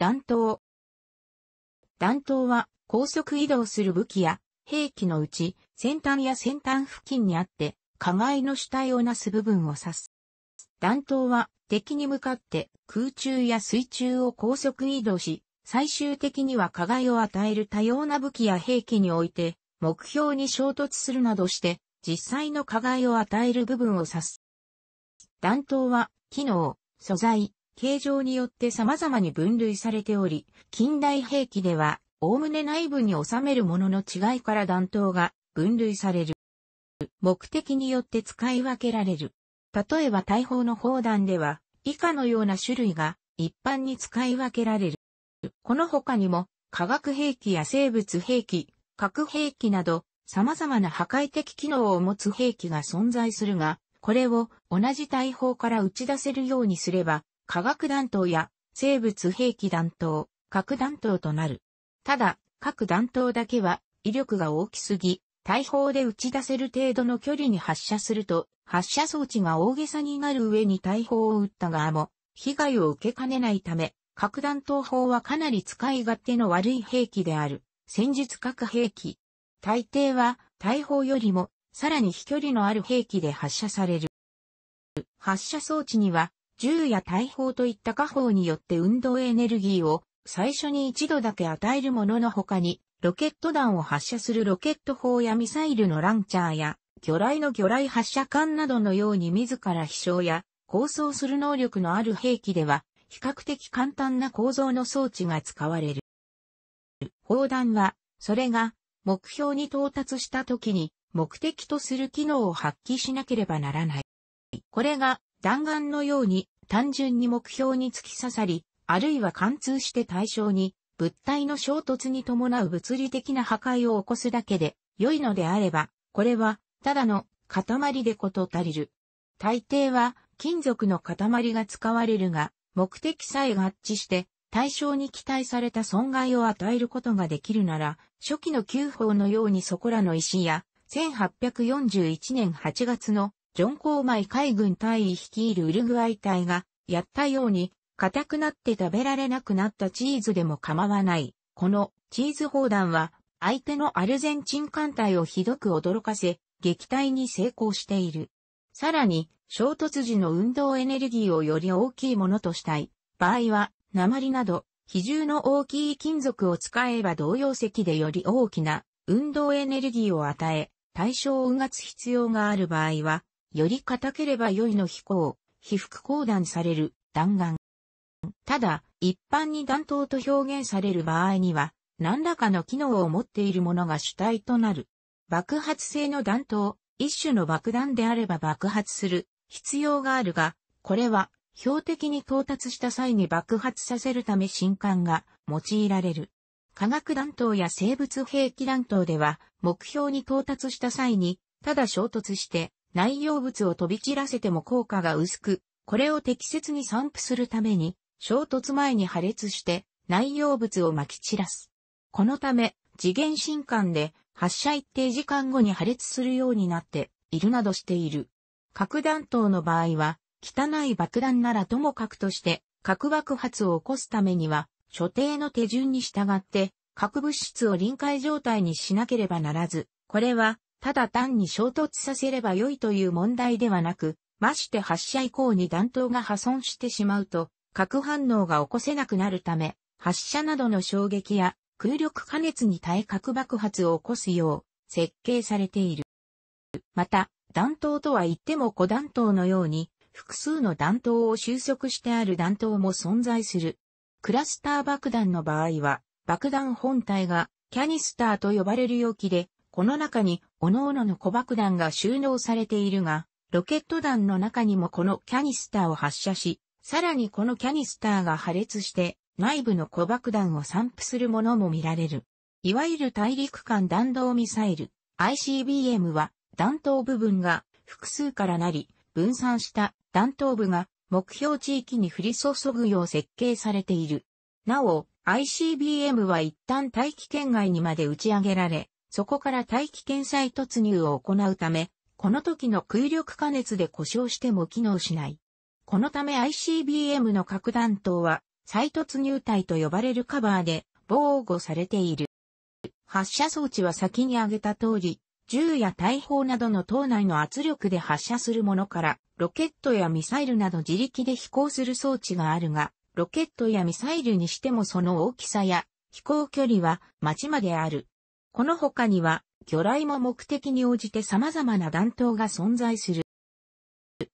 弾頭。弾頭は高速移動する武器や兵器のうち先端や先端付近にあって加害の主体をなす部分を指す。弾頭は敵に向かって空中や水中を高速移動し、最終的には加害を与える多様な武器や兵器において目標に衝突するなどして実際の加害を与える部分を指す。弾頭は機能、素材、形状によって様々に分類されており、近代兵器では、おおむね内部に収めるものの違いから弾頭が分類される。目的によって使い分けられる。例えば大砲の砲弾では、以下のような種類が一般に使い分けられる。この他にも、化学兵器や生物兵器、核兵器など、様々な破壊的機能を持つ兵器が存在するが、これを同じ大砲から打ち出せるようにすれば、化学弾頭や生物兵器弾頭、核弾頭となる。ただ、各弾頭だけは威力が大きすぎ、大砲で打ち出せる程度の距離に発射すると、発射装置が大げさになる上に大砲を撃った側も、被害を受けかねないため、核弾頭砲はかなり使い勝手の悪い兵器である。戦術核兵器。大抵は、大砲よりも、さらに飛距離のある兵器で発射される。発射装置には、銃や大砲といった家宝によって運動エネルギーを最初に一度だけ与えるものの他に、ロケット弾を発射するロケット砲やミサイルのランチャーや、魚雷の魚雷発射管などのように自ら飛翔や、構想する能力のある兵器では、比較的簡単な構造の装置が使われる。砲弾は、それが目標に到達した時に目的とする機能を発揮しなければならない。これが弾丸のように単純に目標に突き刺さり、あるいは貫通して対象に物体の衝突に伴う物理的な破壊を起こすだけで良いのであれば、これはただの塊でこと足りる。大抵は金属の塊が使われるが、目的さえ合致して対象に期待された損害を与えることができるなら、初期の旧法のようにそこらの石や、1841年8月のジョン・コーマイ海軍大尉率いるウルグアイ隊が、やったように、硬くなって食べられなくなったチーズでも構わない。このチーズ砲弾は、相手のアルゼンチン艦隊をひどく驚かせ、撃退に成功している。さらに、衝突時の運動エネルギーをより大きいものとしたい。場合は、鉛など、比重の大きい金属を使えば同様石でより大きな運動エネルギーを与え、対象をうがつ必要がある場合は、より硬ければ良いの飛行、被覆降弾される弾丸。ただ、一般に弾頭と表現される場合には、何らかの機能を持っているものが主体となる。爆発性の弾頭、一種の爆弾であれば爆発する必要があるが、これは標的に到達した際に爆発させるため新艦が用いられる。化学弾頭や生物兵器弾頭では目標に到達した際に、ただ衝突して内容物を飛び散らせても効果が薄く、これを適切に散布するために、衝突前に破裂して内容物を撒き散らす。このため、次元新間で発射一定時間後に破裂するようになっているなどしている。核弾頭の場合は、汚い爆弾ならともかくとして、核爆発を起こすためには、所定の手順に従って、核物質を臨界状態にしなければならず、これはただ単に衝突させれば良いという問題ではなく、まして発射以降に弾頭が破損してしまうと、核反応が起こせなくなるため、発射などの衝撃や空力加熱に耐え核爆発を起こすよう設計されている。また、弾頭とは言っても小弾頭のように、複数の弾頭を収束してある弾頭も存在する。クラスター爆弾の場合は、爆弾本体がキャニスターと呼ばれる容器で、この中に各々の小爆弾が収納されているが、ロケット弾の中にもこのキャニスターを発射し、さらにこのキャニスターが破裂して内部の小爆弾を散布するものも見られる。いわゆる大陸間弾道ミサイル ICBM は弾頭部分が複数からなり分散した弾頭部が目標地域に降り注ぐよう設計されている。なお、ICBM は一旦大気圏外にまで打ち上げられ、そこから大気圏再突入を行うため、この時の空力加熱で故障しても機能しない。このため ICBM の核弾頭は再突入体と呼ばれるカバーで防護されている。発射装置は先に挙げた通り、銃や大砲などの島内の圧力で発射するものから、ロケットやミサイルなど自力で飛行する装置があるが、ロケットやミサイルにしてもその大きさや飛行距離は街まであるこの他には、魚雷も目的に応じて様々な弾頭が存在する。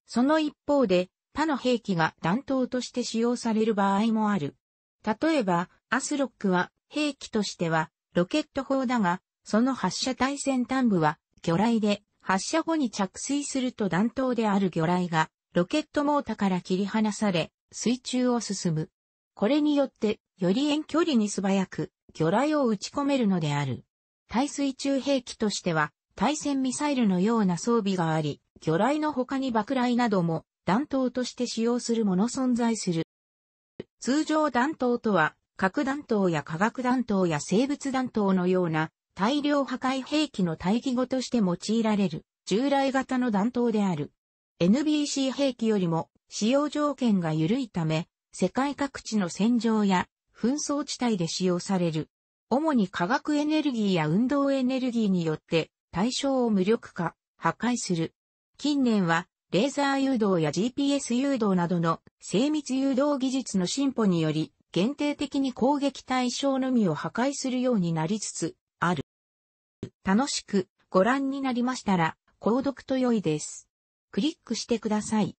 その一方で、他の兵器が弾頭として使用される場合もある。例えば、アスロックは兵器としてはロケット砲だが、その発射対先端部は魚雷で、発射後に着水すると弾頭である魚雷がロケットモータから切り離され、水中を進む。これによって、より遠距離に素早く魚雷を撃ち込めるのである。対水中兵器としては、対戦ミサイルのような装備があり、魚雷の他に爆雷なども弾頭として使用するもの存在する。通常弾頭とは、核弾頭や化学弾頭や生物弾頭のような大量破壊兵器の対義語として用いられる従来型の弾頭である。NBC 兵器よりも使用条件が緩いため、世界各地の戦場や紛争地帯で使用される。主に化学エネルギーや運動エネルギーによって対象を無力化、破壊する。近年は、レーザー誘導や GPS 誘導などの精密誘導技術の進歩により、限定的に攻撃対象のみを破壊するようになりつつある。楽しくご覧になりましたら、購読と良いです。クリックしてください。